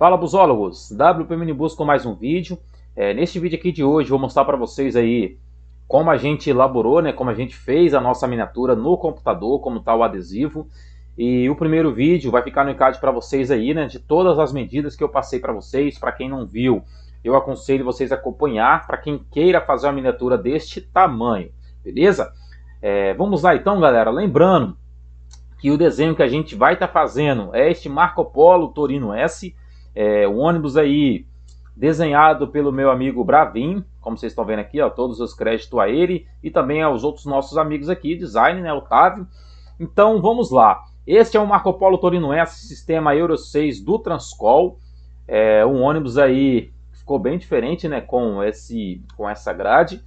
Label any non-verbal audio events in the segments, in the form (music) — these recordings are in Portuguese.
Fala Busólogos, WP Minibus com mais um vídeo. É, neste vídeo aqui de hoje vou mostrar para vocês aí como a gente elaborou, né, como a gente fez a nossa miniatura no computador, como está o adesivo. E o primeiro vídeo vai ficar no encarte para vocês aí, né, de todas as medidas que eu passei para vocês. Para quem não viu, eu aconselho vocês a acompanhar para quem queira fazer uma miniatura deste tamanho, beleza? É, vamos lá então, galera. Lembrando que o desenho que a gente vai estar tá fazendo é este Marco Polo Torino S, é, ônibus aí desenhado pelo meu amigo Bravin, como vocês estão vendo aqui, ó, todos os créditos a ele e também aos outros nossos amigos aqui, design, né, Otávio. Então vamos lá. Este é o Marco Polo S sistema Euro 6 do Transcol, é um ônibus aí ficou bem diferente, né, com esse com essa grade.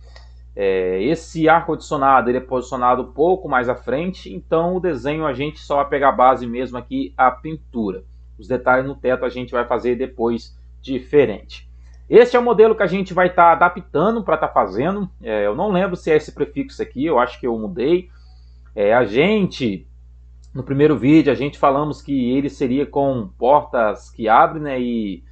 É, esse ar condicionado ele é posicionado um pouco mais à frente, então o desenho a gente só vai pegar a base mesmo aqui a pintura. Os detalhes no teto a gente vai fazer depois diferente. este é o modelo que a gente vai estar tá adaptando para estar tá fazendo. É, eu não lembro se é esse prefixo aqui, eu acho que eu mudei. É, a gente, no primeiro vídeo, a gente falamos que ele seria com portas que abrem né, e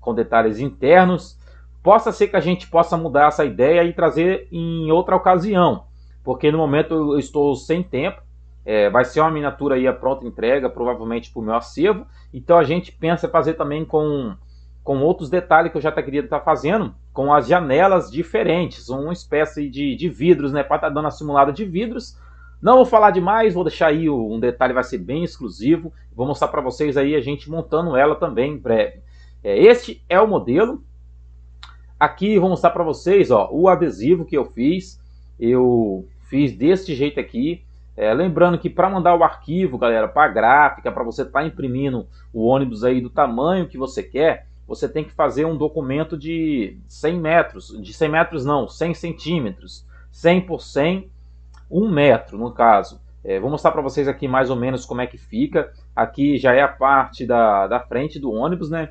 com detalhes internos. Possa ser que a gente possa mudar essa ideia e trazer em outra ocasião, porque no momento eu estou sem tempo. É, vai ser uma miniatura aí a pronta entrega, provavelmente para o meu acervo. Então a gente pensa fazer também com, com outros detalhes que eu já tá, queria estar tá fazendo, com as janelas diferentes, uma espécie de, de vidros, né? Para estar tá dando a simulada de vidros. Não vou falar demais, vou deixar aí um detalhe, vai ser bem exclusivo. Vou mostrar para vocês aí a gente montando ela também em breve. É, este é o modelo. Aqui vou mostrar para vocês ó, o adesivo que eu fiz. Eu fiz deste jeito aqui. É, lembrando que para mandar o arquivo, galera, para gráfica, para você estar tá imprimindo o ônibus aí do tamanho que você quer, você tem que fazer um documento de 100 metros, de 100 metros não, 100 centímetros, 100 por 100, 1 metro no caso. É, vou mostrar para vocês aqui mais ou menos como é que fica. Aqui já é a parte da, da frente do ônibus, né?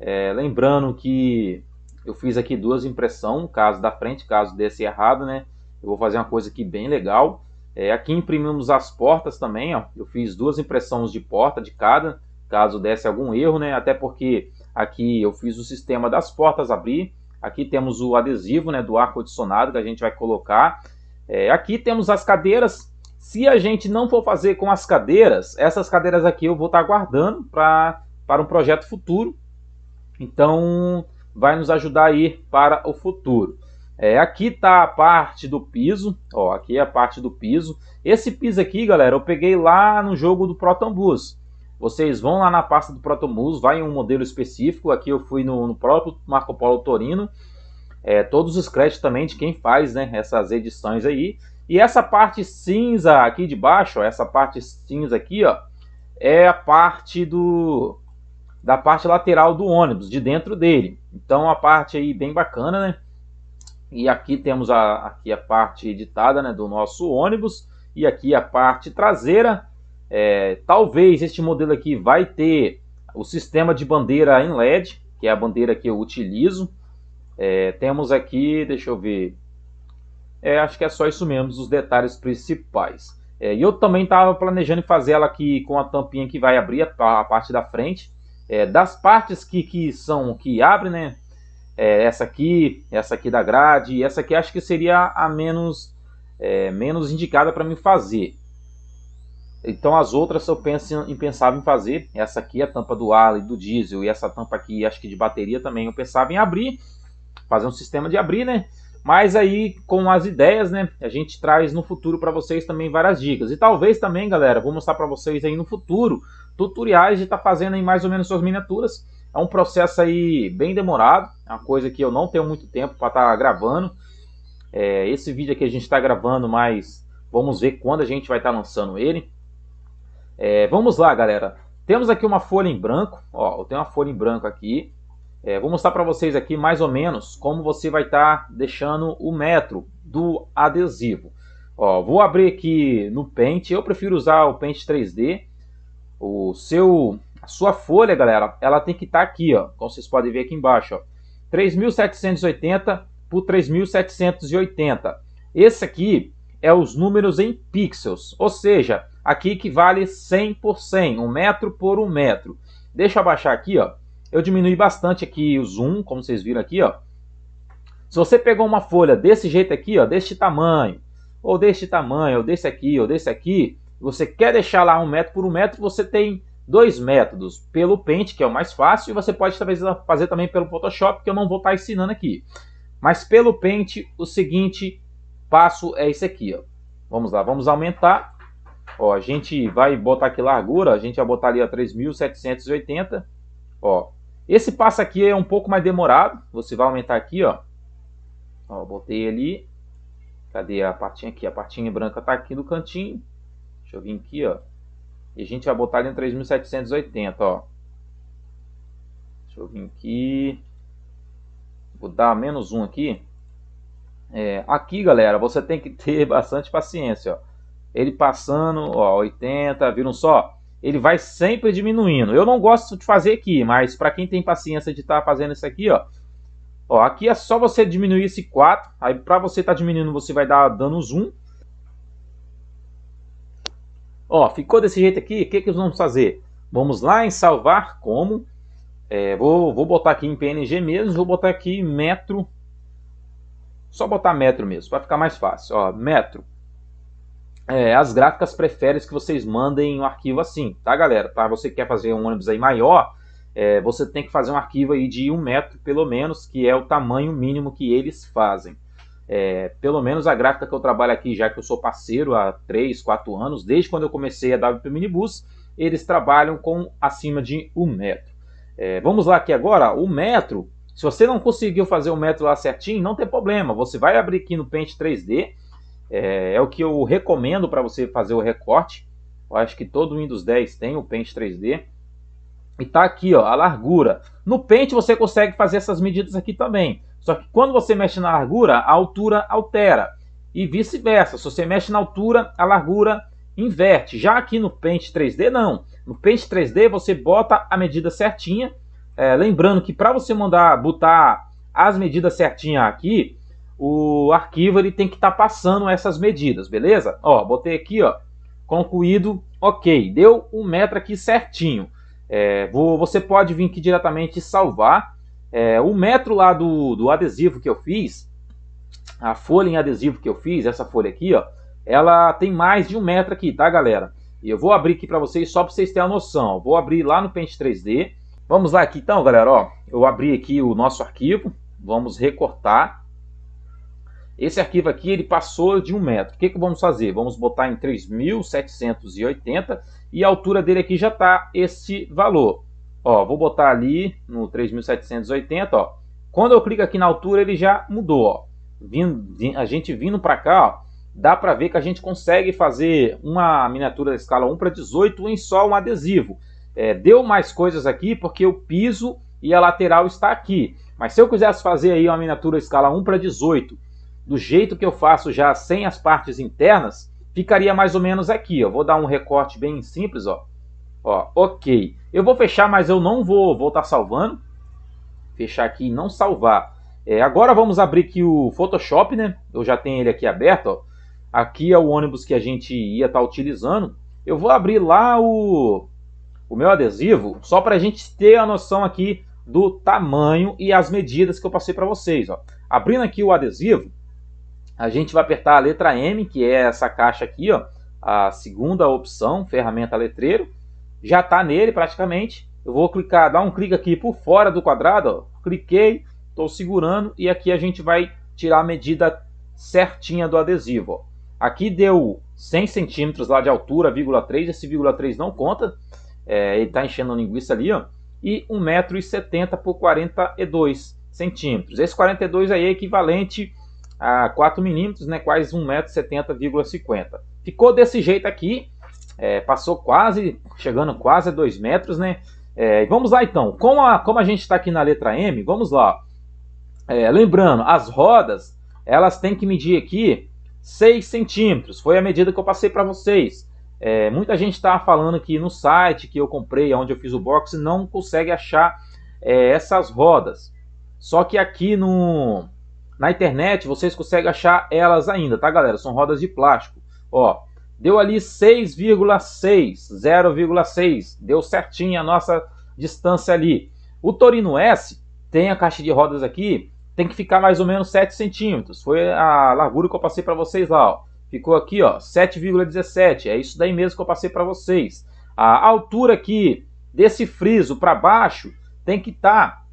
É, lembrando que eu fiz aqui duas impressões, caso da frente, caso desse errado, né? Eu vou fazer uma coisa aqui bem legal. É, aqui imprimimos as portas também, ó. Eu fiz duas impressões de porta de cada, caso desse algum erro, né? Até porque aqui eu fiz o sistema das portas abrir. Aqui temos o adesivo né, do ar-condicionado que a gente vai colocar. É, aqui temos as cadeiras. Se a gente não for fazer com as cadeiras, essas cadeiras aqui eu vou estar tá guardando para um projeto futuro. Então, vai nos ajudar aí para o futuro. É, aqui está a parte do piso, ó, aqui é a parte do piso. Esse piso aqui, galera, eu peguei lá no jogo do Proton Bus. Vocês vão lá na pasta do Proton Bus, vai em um modelo específico. Aqui eu fui no, no próprio Marco Polo Torino. É, todos os créditos também de quem faz né, essas edições aí. E essa parte cinza aqui de baixo, ó, essa parte cinza aqui, ó, é a parte do da parte lateral do ônibus, de dentro dele. Então, a parte aí bem bacana, né? E aqui temos a, aqui a parte editada né, do nosso ônibus e aqui a parte traseira. É, talvez este modelo aqui vai ter o sistema de bandeira em LED, que é a bandeira que eu utilizo. É, temos aqui, deixa eu ver, é, acho que é só isso mesmo, os detalhes principais. É, e eu também estava planejando fazer ela aqui com a tampinha que vai abrir a, a parte da frente. É, das partes que, que são que abre, né? é, essa aqui, essa aqui da grade, e essa aqui acho que seria a menos, é, menos indicada para mim fazer. Então as outras eu penso em, pensava em fazer, essa aqui a tampa do e do diesel, e essa tampa aqui acho que de bateria também eu pensava em abrir, fazer um sistema de abrir, né? Mas aí, com as ideias, né, a gente traz no futuro para vocês também várias dicas. E talvez também, galera, vou mostrar para vocês aí no futuro tutoriais de estar tá fazendo aí mais ou menos suas miniaturas. É um processo aí bem demorado, é uma coisa que eu não tenho muito tempo para estar tá gravando. É, esse vídeo aqui a gente está gravando, mas vamos ver quando a gente vai estar tá lançando ele. É, vamos lá, galera. Temos aqui uma folha em branco, ó, eu tenho uma folha em branco aqui. É, vou mostrar para vocês aqui mais ou menos como você vai estar tá deixando o metro do adesivo. Ó, vou abrir aqui no Paint, eu prefiro usar o Paint 3D. O seu a sua folha, galera, ela tem que estar tá aqui, ó, como vocês podem ver aqui embaixo, ó. 3.780 por 3.780. Esse aqui é os números em pixels, ou seja, aqui equivale 100 por 100, um metro por um metro. Deixa eu abaixar aqui, ó. Eu diminui bastante aqui o zoom, como vocês viram aqui, ó. Se você pegou uma folha desse jeito aqui, ó, deste tamanho, ou deste tamanho, ou desse aqui, ou desse aqui, você quer deixar lá um metro por um metro, você tem dois métodos, pelo Paint, que é o mais fácil, e você pode talvez fazer também pelo Photoshop, que eu não vou estar tá ensinando aqui. Mas pelo Paint, o seguinte passo é esse aqui, ó. Vamos lá, vamos aumentar. Ó, a gente vai botar aqui largura, a gente vai botar ali a 3780, ó. Esse passo aqui é um pouco mais demorado, você vai aumentar aqui, ó. Ó, botei ali. Cadê a partinha aqui? A partinha branca tá aqui no cantinho. Deixa eu vir aqui, ó. E a gente vai botar ele em 3.780, ó. Deixa eu vir aqui. Vou dar menos um aqui. É, aqui, galera, você tem que ter (laughs) bastante paciência, ó. Ele passando, ó, 80, viram só? Ele vai sempre diminuindo. Eu não gosto de fazer aqui, mas para quem tem paciência de estar tá fazendo isso aqui, ó. Ó, aqui é só você diminuir esse 4. Aí para você estar tá diminuindo, você vai dar dando zoom. Ó, ficou desse jeito aqui, o que, que vamos fazer? Vamos lá em salvar como. É, vou, vou botar aqui em PNG mesmo, vou botar aqui metro. Só botar metro mesmo, para ficar mais fácil. Ó, metro. É, as gráficas preferem que vocês mandem um arquivo assim, tá galera? Tá? Você quer fazer um ônibus aí maior, é, você tem que fazer um arquivo aí de um metro pelo menos, que é o tamanho mínimo que eles fazem. É, pelo menos a gráfica que eu trabalho aqui, já que eu sou parceiro há 3, 4 anos, desde quando eu comecei a WP Minibus, eles trabalham com acima de 1 metro. É, vamos lá aqui agora, o metro, se você não conseguiu fazer o metro lá certinho, não tem problema, você vai abrir aqui no Paint 3D, é, é o que eu recomendo para você fazer o recorte, eu acho que todo Windows 10 tem o Paint 3D, e tá aqui ó, a largura. No Paint você consegue fazer essas medidas aqui também, só que quando você mexe na largura, a altura altera. E vice-versa, se você mexe na altura, a largura inverte. Já aqui no Paint 3D, não. No Paint 3D você bota a medida certinha. É, lembrando que para você mandar botar as medidas certinhas aqui, o arquivo ele tem que estar tá passando essas medidas, beleza? Ó, botei aqui, ó, concluído, ok, deu um metro aqui certinho. É, vou, você pode vir aqui diretamente e salvar. É, o metro lá do, do adesivo que eu fiz, a folha em adesivo que eu fiz, essa folha aqui, ó, ela tem mais de um metro aqui, tá, galera? E eu vou abrir aqui para vocês só para vocês terem a noção. vou abrir lá no Paint 3D. Vamos lá aqui então, galera, ó. Eu abri aqui o nosso arquivo, vamos recortar. Esse arquivo aqui, ele passou de um metro. O que, que vamos fazer? Vamos botar em 3.780 e a altura dele aqui já está esse valor. Ó, vou botar ali no 3780, ó. Quando eu clico aqui na altura, ele já mudou, ó. Vindo, a gente vindo para cá, ó, dá para ver que a gente consegue fazer uma miniatura da escala 1 para 18 em só um adesivo. É, deu mais coisas aqui porque o piso e a lateral está aqui. Mas se eu quisesse fazer aí uma miniatura escala 1 para 18, do jeito que eu faço já sem as partes internas, ficaria mais ou menos aqui. ó, vou dar um recorte bem simples, ó. Ó, ok. Eu vou fechar, mas eu não vou voltar tá salvando. Fechar aqui e não salvar. É, agora vamos abrir aqui o Photoshop, né? Eu já tenho ele aqui aberto, ó. Aqui é o ônibus que a gente ia estar tá utilizando. Eu vou abrir lá o, o meu adesivo, só para a gente ter a noção aqui do tamanho e as medidas que eu passei para vocês. Ó. Abrindo aqui o adesivo, a gente vai apertar a letra M, que é essa caixa aqui, ó, a segunda opção, ferramenta letreiro já está nele praticamente. Eu vou clicar, dar um clique aqui por fora do quadrado, ó. cliquei, estou segurando e aqui a gente vai tirar a medida certinha do adesivo. Ó. Aqui deu 100 centímetros lá de altura, vírgula 3, esse vírgula 3 não conta, é, ele está enchendo a linguiça ali, ó, e 1,70m por 42 centímetros. Esse 42 aí é equivalente a 4 milímetros, né, quase 1,70m,50. Ficou desse jeito aqui, é, passou quase, chegando quase a 2 metros, né? É, vamos lá então, como a, como a gente está aqui na letra M, vamos lá. É, lembrando, as rodas, elas têm que medir aqui 6 centímetros, foi a medida que eu passei para vocês. É, muita gente está falando que no site que eu comprei, onde eu fiz o box, não consegue achar é, essas rodas. Só que aqui no, na internet vocês conseguem achar elas ainda, tá galera? São rodas de plástico, ó. Deu ali 6,6, 0,6. Deu certinho a nossa distância ali. O Torino S tem a caixa de rodas aqui, tem que ficar mais ou menos 7 centímetros. Foi a largura que eu passei para vocês lá, ó. Ficou aqui, ó, 7,17. É isso daí mesmo que eu passei para vocês. A altura aqui desse friso para baixo tem que estar tá,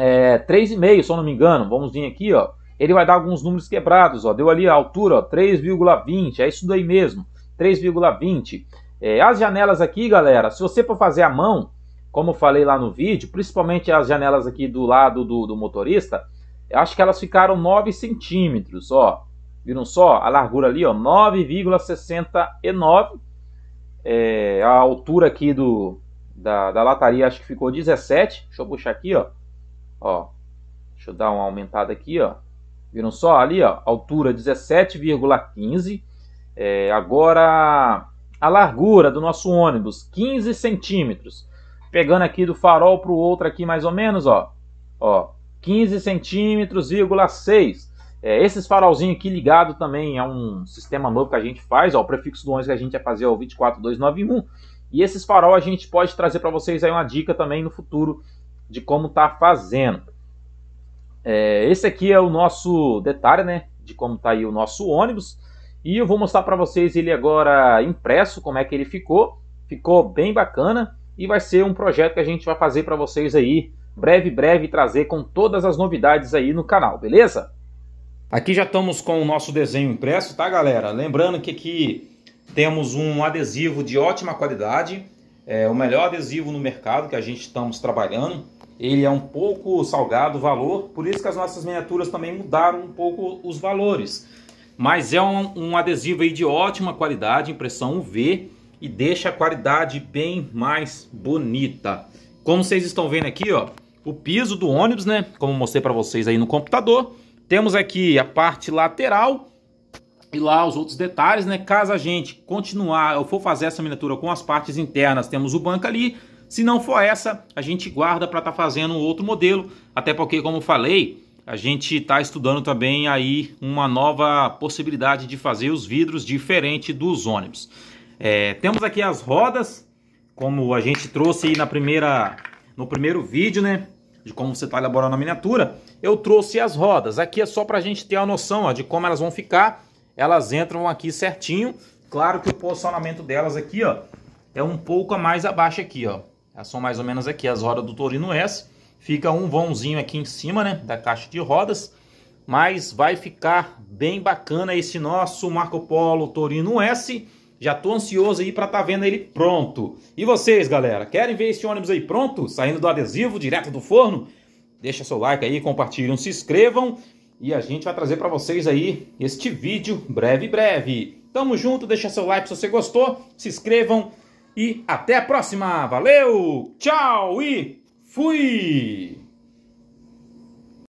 é, 3,5, se eu não me engano. Vamos vir aqui, ó ele vai dar alguns números quebrados, ó, deu ali a altura, 3,20, é isso daí mesmo, 3,20. É, as janelas aqui, galera, se você for fazer a mão, como eu falei lá no vídeo, principalmente as janelas aqui do lado do, do motorista, eu acho que elas ficaram 9 centímetros, ó, viram só? A largura ali, ó, 9,69, é, a altura aqui do, da, da lataria acho que ficou 17, deixa eu puxar aqui, ó, ó, deixa eu dar uma aumentada aqui, ó, Viram só? Ali, ó, altura 17,15. É, agora, a largura do nosso ônibus, 15 centímetros. Pegando aqui do farol para o outro aqui, mais ou menos, ó. Ó, 15 centímetros,6. É, esses farolzinhos aqui ligado também é um sistema novo que a gente faz, ó, o prefixo do ônibus que a gente ia fazer é o 24291. E esses farol a gente pode trazer para vocês aí uma dica também no futuro de como tá fazendo. É, esse aqui é o nosso detalhe, né? De como tá aí o nosso ônibus. E eu vou mostrar para vocês ele agora impresso, como é que ele ficou. Ficou bem bacana e vai ser um projeto que a gente vai fazer para vocês aí, breve, breve, trazer com todas as novidades aí no canal, beleza? Aqui já estamos com o nosso desenho impresso, tá galera? Lembrando que aqui temos um adesivo de ótima qualidade, é o melhor adesivo no mercado que a gente estamos trabalhando ele é um pouco salgado o valor, por isso que as nossas miniaturas também mudaram um pouco os valores. Mas é um, um adesivo aí de ótima qualidade, impressão UV, e deixa a qualidade bem mais bonita. Como vocês estão vendo aqui, ó, o piso do ônibus, né, como mostrei para vocês aí no computador. Temos aqui a parte lateral e lá os outros detalhes, né, caso a gente continuar, eu for fazer essa miniatura com as partes internas, temos o banco ali, se não for essa, a gente guarda para estar tá fazendo um outro modelo, até porque, como falei, a gente está estudando também aí uma nova possibilidade de fazer os vidros diferente dos ônibus. É, temos aqui as rodas, como a gente trouxe aí na primeira, no primeiro vídeo, né? De como você está elaborando a miniatura, eu trouxe as rodas. Aqui é só para a gente ter a noção ó, de como elas vão ficar. Elas entram aqui certinho. Claro que o posicionamento delas aqui ó, é um pouco a mais abaixo aqui, ó. É, são mais ou menos aqui as rodas do Torino S. Fica um vãozinho aqui em cima, né? Da caixa de rodas. Mas vai ficar bem bacana esse nosso Marco Polo Torino S. Já tô ansioso aí para tá vendo ele pronto. E vocês, galera, querem ver esse ônibus aí pronto? Saindo do adesivo, direto do forno? Deixa seu like aí, compartilham, se inscrevam. E a gente vai trazer para vocês aí este vídeo breve, breve. Tamo junto, deixa seu like se você gostou, se inscrevam, e até a próxima. Valeu, tchau e fui!